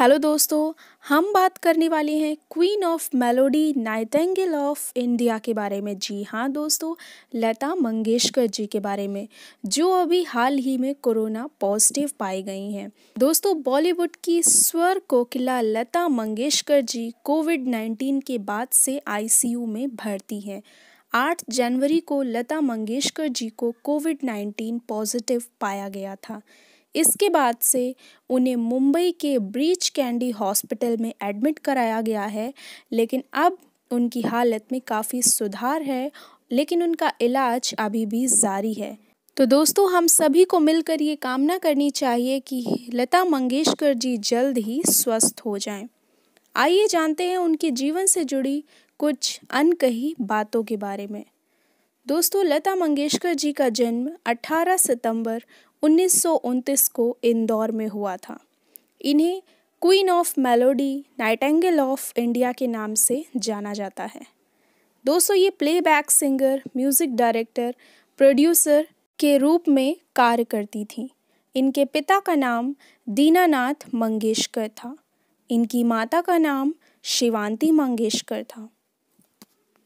Hello दोस्तों हम बात करने वाले हैं queen of melody nightingale of India के बारे में जी हाँ दोस्तों लता मंगेशकर जी के बारे में जो अभी हाल ही में कोरोना पॉजिटिव पाई गई हैं दोस्तों बॉलीवुड की स्वर कोकिला लता मंगेशकर जी कोविड नाइन्टीन के बाद से आईसीयू में भर्ती हैं आठ जनवरी को लता मंगेशकर जी को कोविड नाइन्टीन पॉजिटिव पाया गया था इसके बाद से उन्हें मुंबई के ब्रीच कैंडी हॉस्पिटल में एडमिट कराया गया है लेकिन अब उनकी हालत में काफ़ी सुधार है लेकिन उनका इलाज अभी भी जारी है तो दोस्तों हम सभी को मिलकर ये कामना करनी चाहिए कि लता मंगेशकर जी जल्द ही स्वस्थ हो जाएं। आइए जानते हैं उनके जीवन से जुड़ी कुछ अनकही बातों के बारे में दोस्तों लता मंगेशकर जी का जन्म 18 सितंबर उन्नीस को इंदौर में हुआ था इन्हें queen of melody nightingale of India के नाम से जाना जाता है दोस्तों ये playback singer music director producer के रूप में कार्य करती थी इनके पिता का नाम दीनानाथ मंगेशकर था इनकी माता का नाम शिवांती मंगेशकर था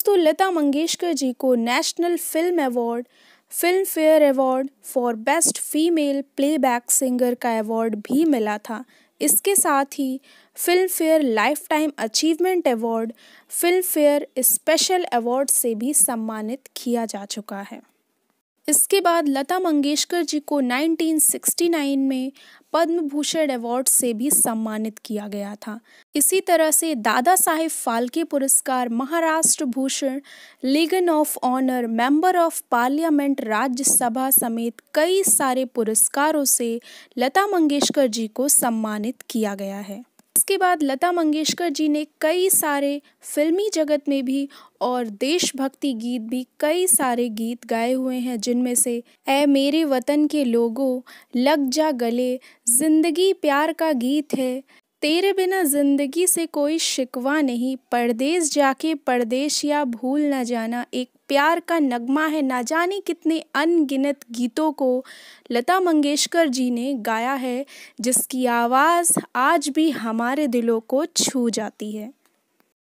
तो लता मंगेशकर जी को national film award Filmfare award for best female playback singer का अवार्ड भी मिला था इसके साथ ही Filmfare lifetime achievement award Filmfare special award से भी सम्मानित किया जा चुका है इसके बाद लता मंगेशकर जी को 1969 में पद्म भूषण अवार्ड से भी सम्मानित किया गया था इसी तरह से दादा साहेब फाल्के पुरस्कार Maharashtra Bhushan Legion of Honour member of parliament Rajya समेत कई सारे पुरस्कारों से लता मंगेशकर जी को सम्मानित किया गया है इसके बाद लता मंगेशकर जी ने कई सारे फिल्मी जगत में भी और देशभक्ति गीत भी कई सारे गीत गाए हुए हैं जिनमें से ए मेरे वतन के लोगों लग जा गले जिंदगी प्यार का गीत है तेरे बिना ज़िंदगी से कोई शिकवा नहीं परदेश जाके परदेश या भूल न जाना एक प्यार का नगमा है ना जाने कितने अनगिनत गीतों को लता मंगेशकर जी ने गाया है जिसकी आवाज़ आज भी हमारे दिलों को छू जाती है